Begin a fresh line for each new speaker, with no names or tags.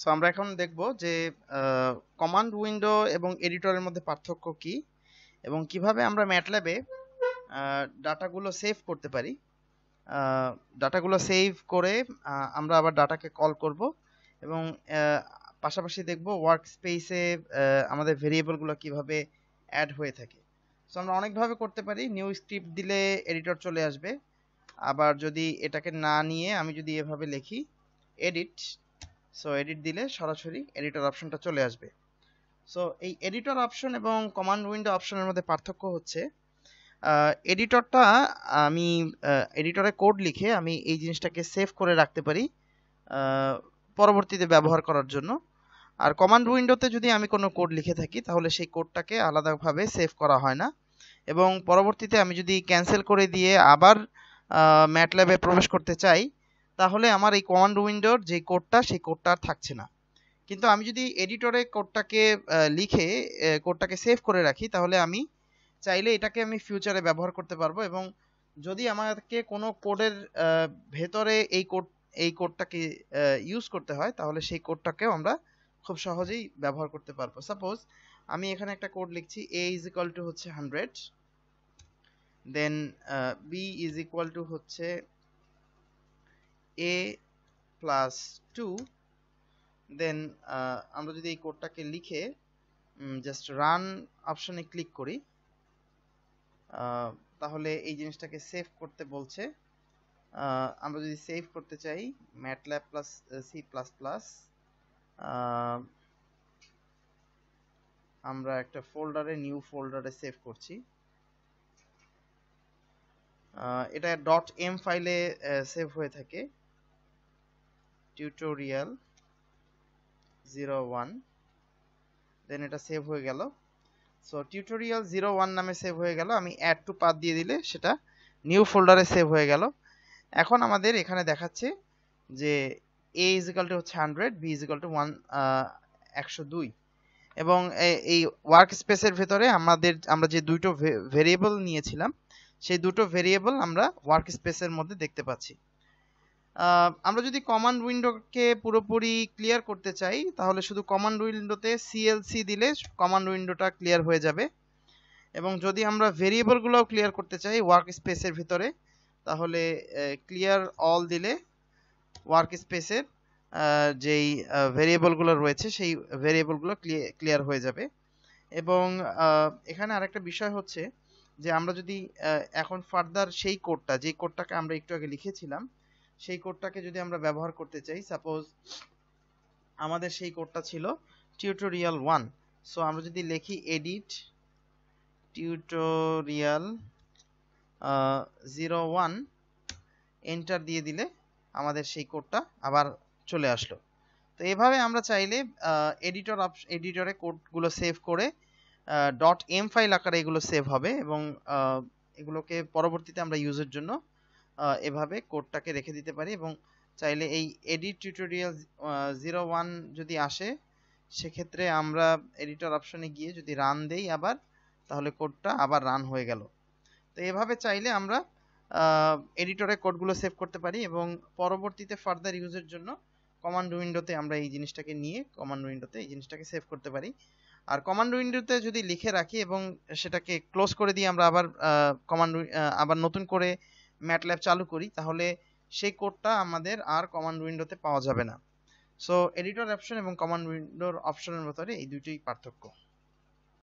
so আমরা এখন দেখব যে কমান্ড উইন্ডো এবং এডিটরের মধ্যে পার্থক্য কি এবং কিভাবে আমরা ম্যাটল্যাবে ডাটাগুলো সেভ করতে পারি ডাটাগুলো সেভ করে আমরা আবার ডাটাকে কল করব এবং পাশাপাশি দেখব ওয়ার্ক স্পেসে আমাদের ভেরিয়েবলগুলো কিভাবে অ্যাড হয়ে থাকে সো আমরা অনেকভাবে করতে পারি নিউ স্ক্রিপ্ট দিলে এডিটর চলে আসবে আবার যদি এটাকে না নিয়ে আমি যদি এভাবে লিখি এডিট সো এডিট দিলে সরাসরি এডিটর অপশনটা চলে আসবে সো এই এডিটর অপশন এবং কমান্ড উইন্ডো অপশনের মধ্যে পার্থক্য হচ্ছে এডিটরটা আমি এডিটরে কোড লিখে আমি এই জিনিসটাকে সেভ করে রাখতে পারি পরবর্তীতে ব্যবহার করার জন্য আর কমান্ড উইন্ডোতে যদি আমি কোনো কোড লিখে থাকি তাহলে সেই কোডটাকে আলাদাভাবে সেভ করা হয় না এবং পরবর্তীতে আমি যদি ক্যান্সেল করে দিয়ে আবার ম্যাটল্যাবে প্রবেশ করতে চাই তাহলে আমার এই কমান্ড উইন্ডোর যে কোডটা সেই কোডটা আর থাকছে না কিন্তু আমি যদি এডিটরে কোডটাকে লিখে কোডটাকে সেভ করে রাখি তাহলে আমি চাইলে এটাকে আমি ফিউচারে ব্যবহার করতে পারবো এবং যদি আমাকে কোনো কোডের ভেতরে এই কোড এই কোডটাকে ইউজ করতে হয় তাহলে সেই কোডটাকেও আমরা খুব সহজেই ব্যবহার করতে পারবো সাপোজ আমি এখানে একটা কোড লিখছি এ ইজ ইকুয়াল টু হচ্ছে hundred then b is equal to হচ্ছে a প্লাস টু দেন আমরা যদি এই কোডটাকে লিখে জাস্ট রান অপশনে ক্লিক করি তাহলে এই জিনিসটাকে সেভ করতে বলছে আমরা যদি সেভ করতে চাই MATLAB plus C plus plus আমরা একটা ফোল্ডারে নিউ ফোল্ডারে সেভ করছি এটা ডট এম ফাইলে সেভ হয়ে থাকে টিউটোরিয়াল জিরো ওয়ান দেন এটা সেভ হয়ে গেল সো টিউটোরিয়াল জিরো ওয়ান নামে সেভ হয়ে গেল আমি অ্যাড টু পাত দিয়ে দিলে সেটা নিউ ফোল্ডারে সেভ হয়ে গেল এখন আমাদের এখানে দেখাচ্ছে যে এ ইজিক্যাল টু হচ্ছে hundred b is equal to one একশো দুই এবং এই ওয়ার্ক স্পেসের ভেতরে আমাদের আমরা যে দুটো ভেরিয়েবল নিয়েছিলাম সেই দুটো ভেরিয়েবল আমরা ওয়ার্ক স্পেসের মধ্যে দেখতে পাচ্ছি আমরা যদি কমান্ড উইন্ডোকে পুরোপুরি ক্লিয়ার করতে চাই তাহলে শুধু কমান্ড উইন্ডোতে সিএলসি দিলে কমান্ড উইন্ডোটা ক্লিয়ার হয়ে যাবে এবং যদি আমরা ভেরিয়েবলগুলোও ক্লিয়ার করতে চাই ওয়ার্ক স্পেসের ভিতরে তাহলে ক্লিয়ার অল দিলে ওয়ার্ক স্পেসের যেই ভেরিয়েবলগুলো রয়েছে সেই ভেরিয়েবলগুলো ক্লিয়ার হয়ে যাবে এবং এখানে আরেকটা বিষয় হচ্ছে যে আমরা যদি এখন ফার্দার সেই কোডটা যে কোডটাকে আমরা একটু আগে লিখেছিলাম সেই কোডটাকে যদি আমরা ব্যবহার করতে চাই সাপোজ আমাদের সেই কোডটা ছিল টিউটোরিয়াল ওয়ান সো আমরা যদি লিখি edit tutorial zero one enter দিয়ে দিলে আমাদের সেই কোডটা আবার চলে আসলো তো এভাবে আমরা চাইলে এডিটর এডিটরে কোডগুলো সেভ করে ডট এম ফাইল আকারে এগুলো সেভ হবে এবং এগুলোকে পরবর্তীতে আমরা ইউজের জন্য এভাবে কোডটাকে রেখে দিতে পারি এবং চাইলে এই এডিট টিউটোরিয়াল জিরো ওয়ান যদি আসে সেক্ষেত্রে আমরা এডিটর অপশনে গিয়ে যদি রান দেই আবার তাহলে কোডটা আবার রান হয়ে গেল তো এভাবে চাইলে আমরা এডিটরে কোডগুলো সেভ করতে পারি এবং পরবর্তীতে ফার্দার ইউজের জন্য কমান্ড উইন্ডোতে আমরা এই জিনিসটাকে নিয়ে কমান্ড উইন্ডোতে এই জিনিসটাকে সেভ করতে পারি আর কমান্ড উইন্ডোতে যদি লিখে রাখি এবং সেটাকে ক্লোজ করে দিয়ে আমরা আবার কমান্ড আবার নতুন করে ম্যাটল্যাব চালু করি তাহলে সেই কোডটা আমাদের আর কমান্ড উইন্ডোতে পাওয়া যাবে না সো এডিটর অপশন এবং কমান্ড উইন্ডোর অপশনের ভেতরে এই দুটোই পার্থক্য